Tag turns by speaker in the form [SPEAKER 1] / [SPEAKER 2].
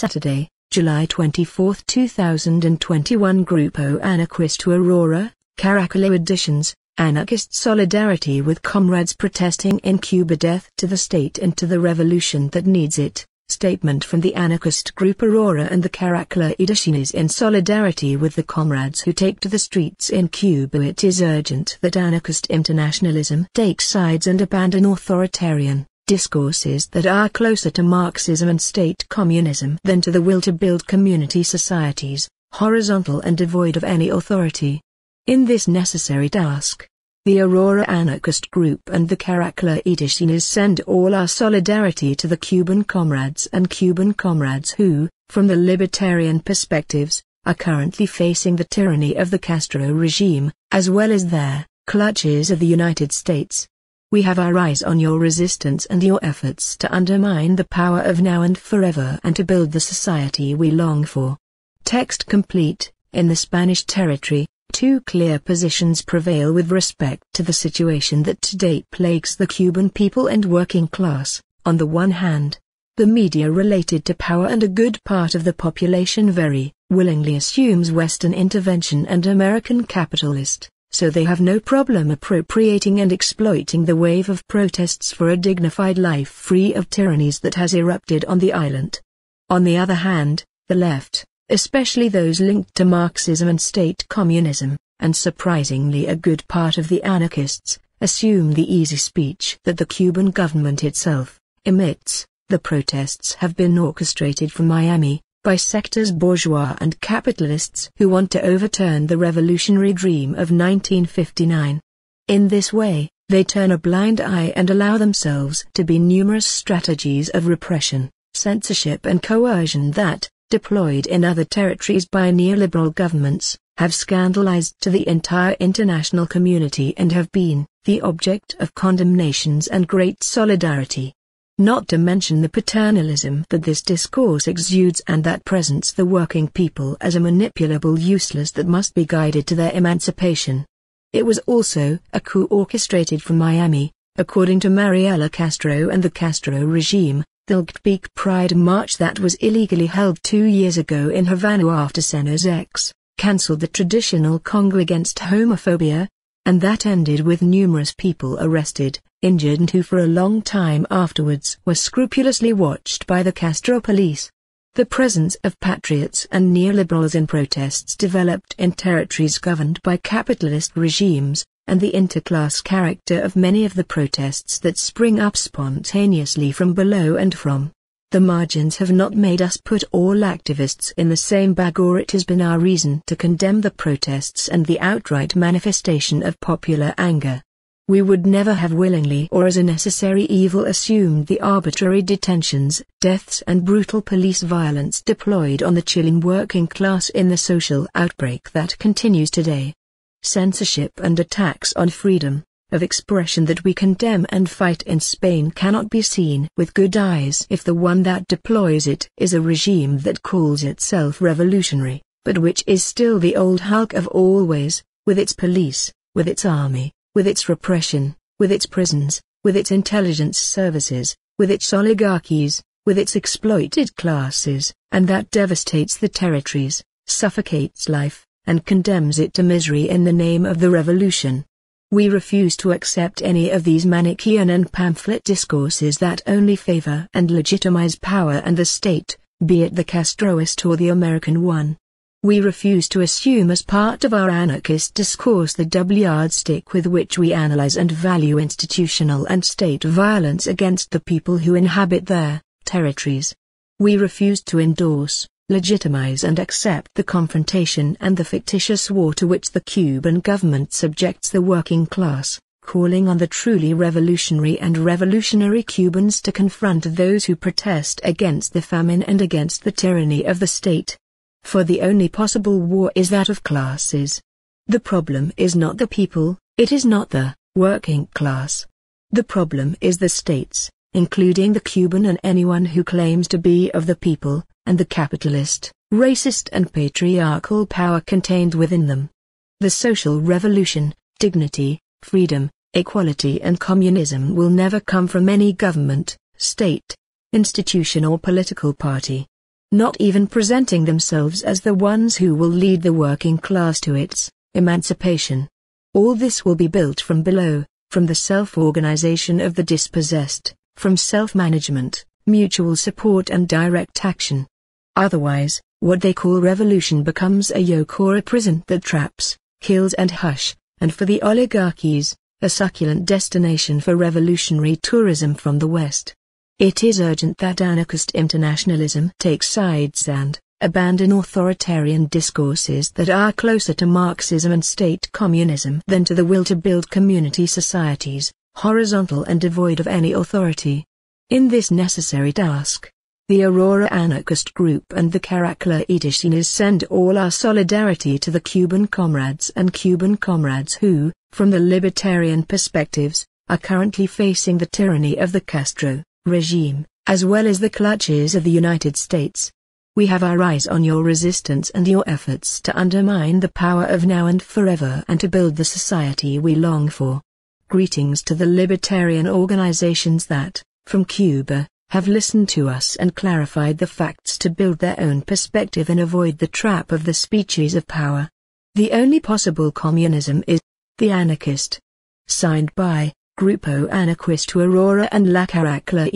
[SPEAKER 1] Saturday, July 24, 2021 Grupo Anarquista Aurora, Caracalla Editions, Anarchist Solidarity with Comrades Protesting in Cuba Death to the State and to the Revolution that Needs It. Statement from the anarchist group Aurora and the Caracalla is in solidarity with the comrades who take to the streets in Cuba. It is urgent that anarchist internationalism take sides and abandon authoritarian, discourses that are closer to Marxism and state communism than to the will to build community societies, horizontal and devoid of any authority. In this necessary task, the Aurora Anarchist Group and the Caracla Edicinas send all our solidarity to the Cuban comrades and Cuban comrades who, from the libertarian perspectives, are currently facing the tyranny of the Castro regime, as well as their clutches of the United States. We have our eyes on your resistance and your efforts to undermine the power of now and forever and to build the society we long for. Text complete, in the Spanish territory, two clear positions prevail with respect to the situation that today plagues the Cuban people and working class, on the one hand. The media related to power and a good part of the population very willingly assumes Western intervention and American capitalist so they have no problem appropriating and exploiting the wave of protests for a dignified life free of tyrannies that has erupted on the island. On the other hand, the left, especially those linked to Marxism and state communism, and surprisingly a good part of the anarchists, assume the easy speech that the Cuban government itself emits. The protests have been orchestrated from Miami, by sectors bourgeois and capitalists who want to overturn the revolutionary dream of 1959. In this way, they turn a blind eye and allow themselves to be numerous strategies of repression, censorship and coercion that, deployed in other territories by neoliberal governments, have scandalized to the entire international community and have been the object of condemnations and great solidarity not to mention the paternalism that this discourse exudes and that presents the working people as a manipulable useless that must be guided to their emancipation. It was also a coup orchestrated from Miami, according to Mariela Castro and the Castro regime, the Lgtbic Pride March that was illegally held two years ago in Havana after Sena's ex, cancelled the traditional Congo against homophobia, and that ended with numerous people arrested injured and who for a long time afterwards were scrupulously watched by the Castro police. The presence of patriots and neoliberals in protests developed in territories governed by capitalist regimes, and the interclass character of many of the protests that spring up spontaneously from below and from the margins have not made us put all activists in the same bag or it has been our reason to condemn the protests and the outright manifestation of popular anger. We would never have willingly or as a necessary evil assumed the arbitrary detentions, deaths and brutal police violence deployed on the Chilean working class in the social outbreak that continues today. Censorship and attacks on freedom of expression that we condemn and fight in Spain cannot be seen with good eyes if the one that deploys it is a regime that calls itself revolutionary, but which is still the old hulk of always, with its police, with its army, with its repression, with its prisons, with its intelligence services, with its oligarchies, with its exploited classes, and that devastates the territories, suffocates life, and condemns it to misery in the name of the revolution. We refuse to accept any of these Manichaean and pamphlet discourses that only favor and legitimize power and the state, be it the Castroist or the American one. We refuse to assume as part of our anarchist discourse the double yardstick with which we analyze and value institutional and state violence against the people who inhabit their territories. We refuse to endorse, legitimize and accept the confrontation and the fictitious war to which the Cuban government subjects the working class calling on the truly revolutionary and revolutionary Cubans to confront those who protest against the famine and against the tyranny of the state, for the only possible war is that of classes. The problem is not the people, it is not the working class. The problem is the states, including the Cuban and anyone who claims to be of the people, and the capitalist, racist and patriarchal power contained within them. The social revolution, dignity, freedom, equality and communism will never come from any government, state, institution or political party not even presenting themselves as the ones who will lead the working class to its emancipation. All this will be built from below, from the self-organization of the dispossessed, from self-management, mutual support and direct action. Otherwise, what they call revolution becomes a yoke or a prison that traps, kills and hush, and for the oligarchies, a succulent destination for revolutionary tourism from the West. It is urgent that anarchist internationalism take sides and abandon authoritarian discourses that are closer to Marxism and state communism than to the will to build community societies, horizontal and devoid of any authority. In this necessary task, the Aurora Anarchist Group and the Caracla Ediciones send all our solidarity to the Cuban comrades and Cuban comrades who, from the libertarian perspectives, are currently facing the tyranny of the Castro regime, as well as the clutches of the United States. We have our eyes on your resistance and your efforts to undermine the power of now and forever and to build the society we long for. Greetings to the libertarian organizations that, from Cuba, have listened to us and clarified the facts to build their own perspective and avoid the trap of the speeches of power. The only possible communism is the anarchist. Signed by Grupo Anaquist to Aurora and La Caracla